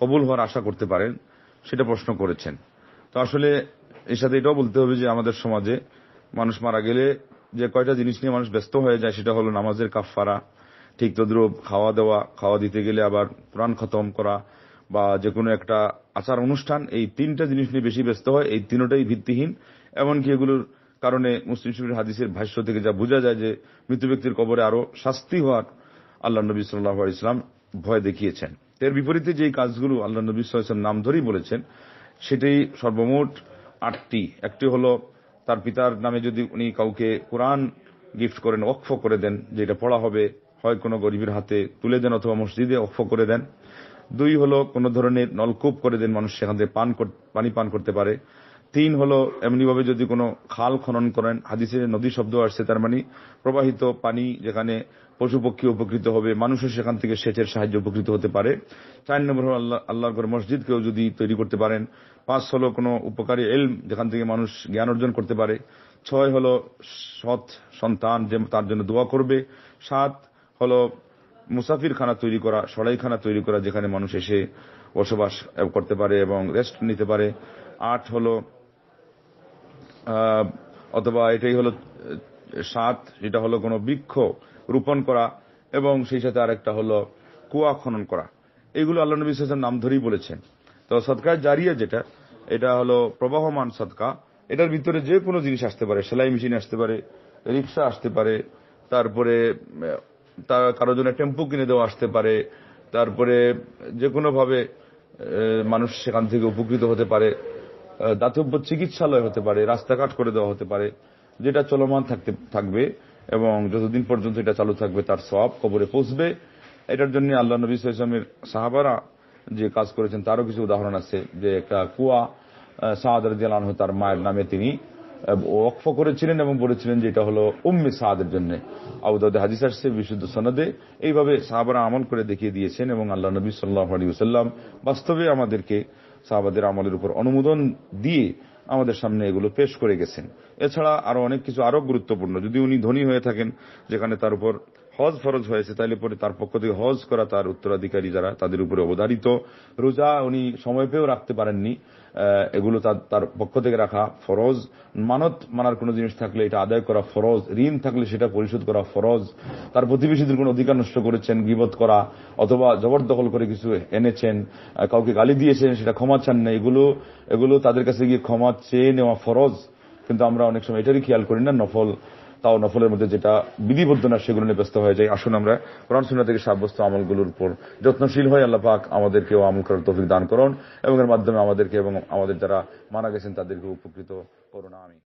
কবুল হওয়ার আশা করতে পারেন সেটা প্রশ্ন করেছেন তো আসলে এর সাথে এটাও বলতে হবে যে আমাদের সমাজে মানুষ মারা গেলে যে কয়টা জিনিস নিয়ে মানুষ ব্যস্ত হয়ে যায় সেটা হলো নামাজের কাফারা ঠিক তদ্রুপ খাওয়া দাওয়া খাওয়া দিতে গেলে আবার প্রাণ খতম করা বা যে কোনো একটা আচার অনুষ্ঠান এই তিনটা জিনিস নিয়ে বেশি ব্যস্ত হয় এই তিনটাই ভিত্তিহীন এমনকি এগুলোর কারণে মুসলিম শরীফের হাদিসের ভাষ্য থেকে যা বোঝা যায় যে মৃত ব্যক্তির কবরে আরো শাস্তি হওয়ার আল্লাহ নবী সাল্লাহ ইসলাম ভয় দেখিয়েছেন এর বিপরীতে যেই কাজগুলো আল্লাহ নবী সাল্লাম নাম ধরেই বলেছেন সেটি সর্বমোট আটটি একটি হলো তার পিতার নামে যদি উনি কাউকে কোরআন গিফট করেন অক্ষ করে দেন যেটা পড়া হবে হয় কোনো গরিবের হাতে তুলে দেন অথবা মসজিদে অক্ষ করে দেন দুই হলো কোনো ধরনের নলকূপ করে দেন মানুষ সেখান থেকে পান পানি পান করতে পারে তিন হলো এমনিভাবে যদি কোনো খাল খনন করেন হাদিসের নদী শব্দ আসছে তার মানে প্রবাহিত পানি যেখানে পশু পক্ষী উপকৃত হবে মানুষও সেখান থেকে সেচের সাহায্য উপকৃত হতে পারে চার নম্বর হল আল্লাহ আল্লাহর করে মসজিদকেও যদি তৈরি করতে পারেন পাঁচ হলো কোনো উপকারী এলম যেখান থেকে মানুষ জ্ঞান অর্জন করতে পারে ছয় হলো সৎ সন্তান যে তার জন্য দোয়া করবে সাত হলো মুসাফির খানা তৈরি করা সরাইখানা তৈরি করা যেখানে মানুষ এসে বসবাস করতে পারে এবং রেস্ট নিতে পারে আট হলো অথবা এটাই হলো সাত যেটা হলো কোনো বৃক্ষ রোপণ করা এবং সেই সাথে আরেকটা হলো কুয়া খনন করা এইগুলো আল্লাহ নবী সাল্লাম নাম ধরেই বলেছেন তো সৎকার জারিয়া যেটা এটা হলো প্রবাহমান সৎকা এটার ভিতরে যে কোনো জিনিস আসতে পারে সেলাই মেশিন আসতে পারে রিক্সা আসতে পারে তারপরে তার কারো জন্য টেম্পু কিনে দেওয়া আসতে পারে তারপরে যে কোনোভাবে মানুষ সেখান থেকে উপকৃত হতে পারে দাতব্য চিকিৎসালয় হতে পারে রাস্তাঘাট করে দেওয়া হতে পারে যেটা চলমান থাকতে থাকবে এবং যতদিন পর্যন্ত এটা চালু থাকবে তার সব কবরে পৌঁছবে এটার জন্য আল্লাহ নবী ইসলামের সাহাবারা যে কাজ করেছেন তারও কিছু উদাহরণ আছে যে একটা কুয়া সাহাদ তার মায়ের নামে তিনি ওয়কফ করেছিলেন এবং বলেছিলেন যে এটা হলো উম্মে সাদের জন্য আবুদাউদ্দ হাজি আসছে বিশুদ্ধ সনদে এইভাবে সাহাবারা আমল করে দেখিয়ে দিয়েছেন এবং আল্লাহ নবী সাল্লাহ আলী সাল্লাম বাস্তবে আমাদেরকে সাহাবাদের আমলের উপর অনুমোদন দিয়ে আমাদের সামনে এগুলো পেশ করে গেছেন এছাড়া আরো অনেক কিছু আরো গুরুত্বপূর্ণ যদি উনি ধনী হয়ে থাকেন যেখানে তার উপর হজ ফরজ হয়েছে তাহলে পরে তার পক্ষ থেকে হজ করা তার উত্তরাধিকারী যারা তাদের উপরে অবধারিত রোজা উনি সময় পেয়েও রাখতে পারেননি এগুলো তার পক্ষ থেকে রাখা ফরজ মানত মানার কোন জিনিস থাকলে এটা আদায় করা ফরজ ঋণ থাকলে সেটা পরিশোধ করা ফরজ তার প্রতিবেশীদের কোন অধিকার নষ্ট করেছেন গিবত করা অথবা জবরদখল করে কিছু এনেছেন কাউকে গালি দিয়েছেন সেটা ক্ষমা চান না এগুলো এগুলো তাদের কাছে গিয়ে ক্ষমা চেয়ে নেওয়া ফরজ কিন্তু আমরা অনেক সময় এটারই খেয়াল করি না নফল তাও নফলের মধ্যে যেটা বিধিবদ্ধ না সেগুলো নিয়ে ব্যস্ত হয়ে যায় আসুন আমরা কোরআন সুন্না থেকে সাব্যস্ত আমলগুলোর উপর যত্নশীল হয়ে আল্লাহ পাক আমাদেরকেও আমল করার তফিক দান করুন এবং এর মাধ্যমে আমাদেরকে এবং আমাদের যারা মারা গেছেন তাদেরকে উপকৃত করুন আমি